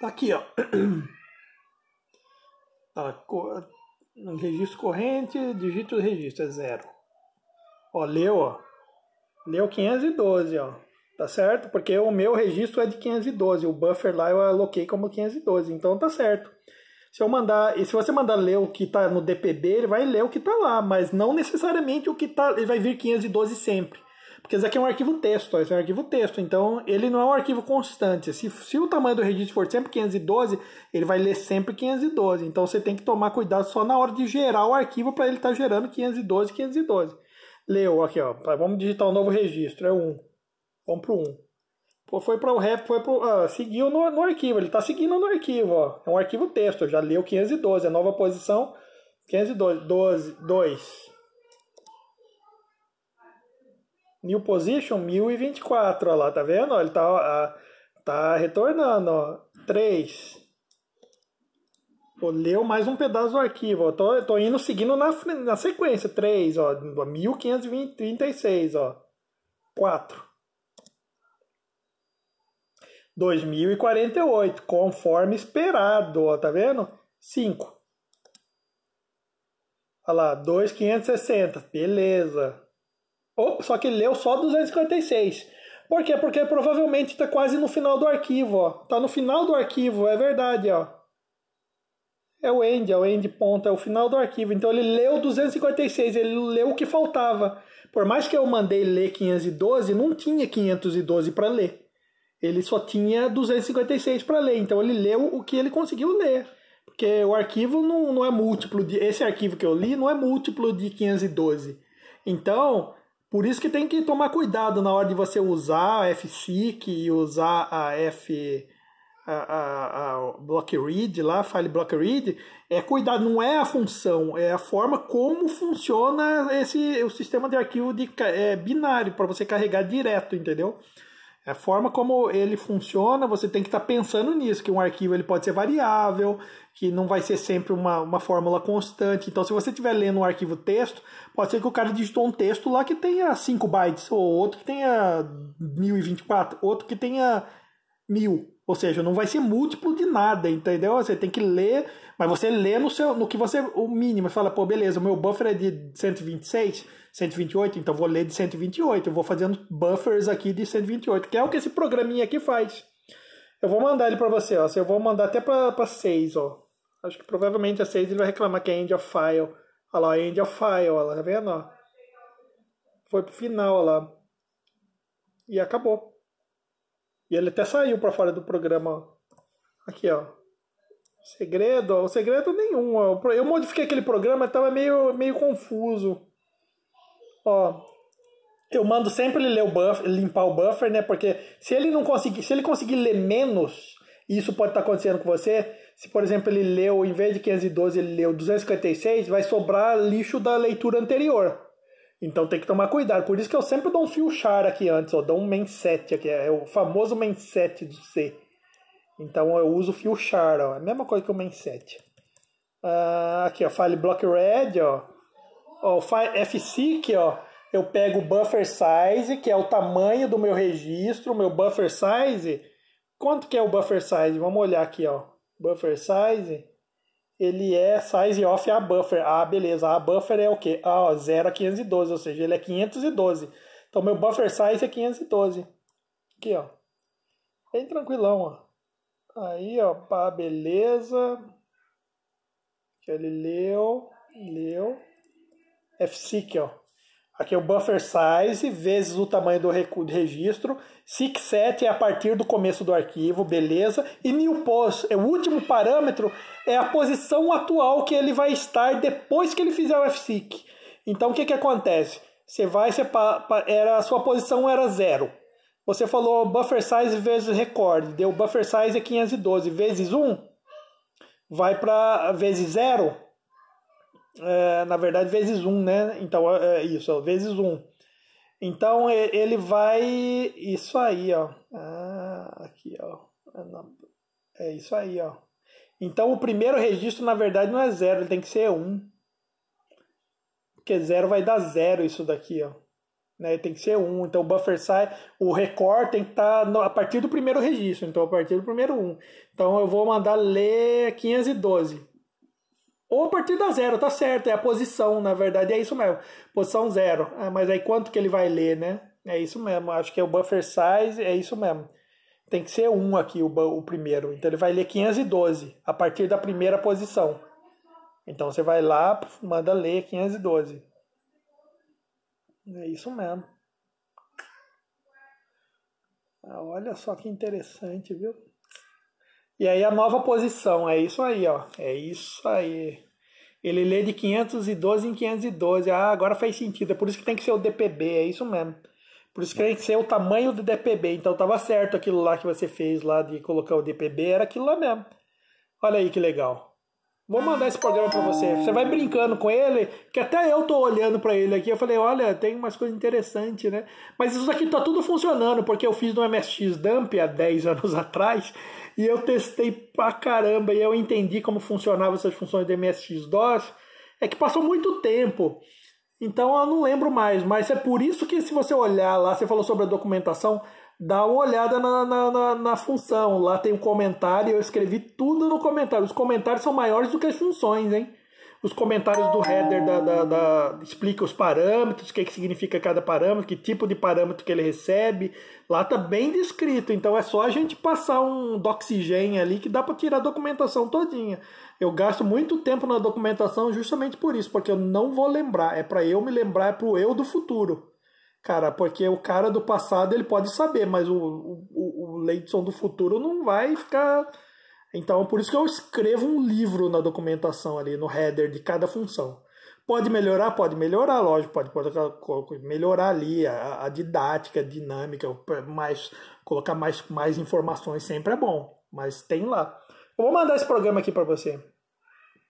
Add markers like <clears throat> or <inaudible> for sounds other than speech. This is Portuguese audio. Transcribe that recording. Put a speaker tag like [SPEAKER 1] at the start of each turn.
[SPEAKER 1] Tá aqui, ó. <clears throat> Tá, no registro corrente, digito do registro, é zero. Ó, leu, ó. Leu 512, ó. Tá certo? Porque o meu registro é de 512. O buffer lá eu aloquei como 512. Então tá certo. Se eu mandar, e se você mandar ler o que tá no DPB, ele vai ler o que tá lá, mas não necessariamente o que tá ele vai vir 512 sempre. Porque isso aqui é um arquivo texto, esse é um arquivo texto, então ele não é um arquivo constante. Se, se o tamanho do registro for sempre 512, ele vai ler sempre 512. Então você tem que tomar cuidado só na hora de gerar o arquivo para ele estar tá gerando 512, 512. Leu aqui, ó. Vamos digitar o um novo registro, é 1. Vamos pro 1. Pô, foi para o rep, foi para ah, seguiu no, no arquivo, ele está seguindo no arquivo, ó. É um arquivo texto, já leu 512, a nova posição 512, 12, 2. New Position, 1024, ó lá, tá vendo? Ó, ele tá, ó, tá retornando, ó. 3. Pô, leu mais um pedaço do arquivo, ó. Tô, tô indo seguindo na, na sequência. 3, ó. 1536, ó. 4. 2048, conforme esperado, ó, tá vendo? 5. Olha lá, 2560, beleza. Opa, só que ele leu só 256. Por quê? Porque provavelmente está quase no final do arquivo, ó. Tá no final do arquivo, é verdade, ó. É o end, é o end ponto, é o final do arquivo. Então ele leu 256, ele leu o que faltava. Por mais que eu mandei ler 512, não tinha 512 para ler. Ele só tinha 256 para ler. Então ele leu o que ele conseguiu ler. Porque o arquivo não, não é múltiplo de. Esse arquivo que eu li não é múltiplo de 512. Então, por isso que tem que tomar cuidado na hora de você usar a FSIC e usar a F. A, a, a block read lá, file block read, é cuidado, não é a função, é a forma como funciona esse o sistema de arquivo de, é, binário para você carregar direto, entendeu? É a forma como ele funciona, você tem que estar tá pensando nisso, que um arquivo ele pode ser variável, que não vai ser sempre uma, uma fórmula constante. Então, se você estiver lendo um arquivo texto, pode ser que o cara digitou um texto lá que tenha 5 bytes, ou outro que tenha 1024, outro que tenha 1000. Ou seja, não vai ser múltiplo de nada, entendeu? Você tem que ler, mas você lê no seu no que você o mínimo, você fala, pô, beleza, o meu buffer é de 126, 128, então vou ler de 128. Eu vou fazendo buffers aqui de 128, que é o que esse programinha aqui faz. Eu vou mandar ele para você, ó. Eu vou mandar até para 6, ó. Acho que provavelmente a 6 ele vai reclamar que é end of file. Olha lá, end of file, olha lá, tá vendo? Ó. Foi pro final, olha lá. E acabou. E ele até saiu para fora do programa, ó. Aqui, ó. Segredo, ó. segredo nenhum, ó. Eu modifiquei aquele programa, tava meio, meio confuso. Ó, eu mando sempre ele ler o buffer, limpar o buffer, né? Porque se ele não conseguir, se ele conseguir ler menos, isso pode estar tá acontecendo com você. Se, por exemplo, ele leu, em vez de 512, ele leu 256, vai sobrar lixo da leitura anterior. Então tem que tomar cuidado. Por isso que eu sempre dou um fio char aqui antes, ó, dou um main set aqui, é o famoso main set do C. Então eu uso o fio char, ó, é a mesma coisa que o main set. Ah, aqui, ó, file block red, ó. Ó, f FSIC, ó, eu pego o buffer size, que é o tamanho do meu registro, meu buffer size. Quanto que é o buffer size? Vamos olhar aqui, ó. Buffer size, ele é size off a buffer. Ah, beleza. A buffer é o quê? Ah, ó, 0 a 512, ou seja, ele é 512. Então meu buffer size é 512. Aqui, ó. Bem tranquilão, ó. Aí, ó, pá, beleza. Ele leu, leu. FSIC, aqui, ó. Aqui é o buffer size vezes o tamanho do registro. SIC 7 é a partir do começo do arquivo, beleza? E new post, é o último parâmetro, é a posição atual que ele vai estar depois que ele fizer o FSIC. Então o que, que acontece? Você vai separar, era, a sua posição era zero. Você falou buffer size vezes record, deu buffer size é 512 vezes 1, vai para vezes 0, é, na verdade, vezes um, né? Então, é, é isso, vezes um. Então, ele vai... Isso aí, ó. Ah, aqui, ó. É, é isso aí, ó. Então, o primeiro registro, na verdade, não é zero. Ele tem que ser um. Porque zero vai dar zero isso daqui, ó. Né, tem que ser um. Então o buffer sai, o record tem que estar tá a partir do primeiro registro. Então a partir do primeiro um. Então eu vou mandar ler 512. Ou a partir da zero, tá certo, é a posição, na verdade é isso mesmo. Posição zero. Ah, mas aí quanto que ele vai ler, né? É isso mesmo, acho que é o buffer size, é isso mesmo. Tem que ser um aqui o, o primeiro. Então ele vai ler 512 a partir da primeira posição. Então você vai lá, manda ler 512. É isso mesmo. Ah, olha só que interessante, viu? E aí a nova posição, é isso aí, ó. É isso aí. Ele lê de 512 em 512. Ah, agora faz sentido. É por isso que tem que ser o DPB, é isso mesmo. Por isso que tem que ser o tamanho do DPB. Então tava certo aquilo lá que você fez lá de colocar o DPB, era aquilo lá mesmo. Olha aí que legal. Vou mandar esse programa para você. Você vai brincando com ele, que até eu tô olhando para ele aqui. Eu falei, olha, tem umas coisas interessantes, né? Mas isso aqui tá tudo funcionando, porque eu fiz no MSX Dump há 10 anos <laughs> atrás, e eu testei pra caramba, e eu entendi como funcionavam essas funções do MSX DOS. É que passou muito tempo. Então eu não lembro mais, mas é por isso que se você olhar lá, você falou sobre a documentação, dá uma olhada na, na, na, na, função. Lá tem um comentário, eu escrevi tudo no comentário. Os comentários são maiores do que as funções, hein? Os comentários do header da, da, da explica os parâmetros, o que, que significa cada parâmetro, que tipo de parâmetro que ele recebe. Lá tá bem descrito, então é só a gente passar um doxigênio ali que dá para tirar a documentação todinha. Eu gasto muito tempo na documentação justamente por isso, porque eu não vou lembrar. É para eu me lembrar, é para o eu do futuro. Cara, porque o cara do passado ele pode saber, mas o, o, o Leidson do futuro não vai ficar. Então, por isso que eu escrevo um livro na documentação ali, no header de cada função. Pode melhorar? Pode melhorar, lógico, pode, pode melhorar ali a, a didática, a dinâmica, é, mais, colocar mais, mais informações sempre é bom, mas tem lá. Eu vou mandar esse programa aqui para você.